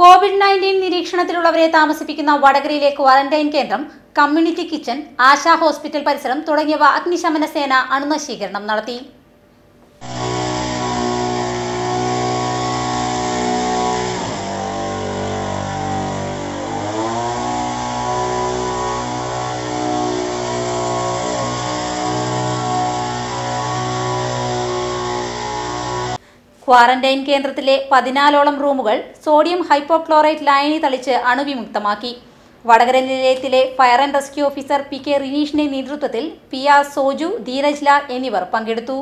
Covid nineteen നിരീക്ഷണത്തിലുള്ളവരെ താമസിപ്പിക്കുന്ന വടകരയിലെ quarantine കേന്ദ്രം community kitchen ASHA hospital പരിസരം തുടങ്ങിയവ അഗ്നിശമന സേന അണുനശീകരണം നടത്തി ക്വാറന്റൈൻ കേന്ദ്രത്തിലെ പതിനാലോളം റൂമുകൾ സോഡിയം ഹൈപ്പോക്ലോറൈറ്റ് ലായനി തളിച്ച് അണുവിമുക്തമാക്കി വടകര നിലയത്തിലെ fire and rescue officer P K റിനീഷിന്റെ നേതൃത്വത്തിൽ പി ആർ സോജു ധീരജ്ല എന്നിവർ പങ്കെടുത്തു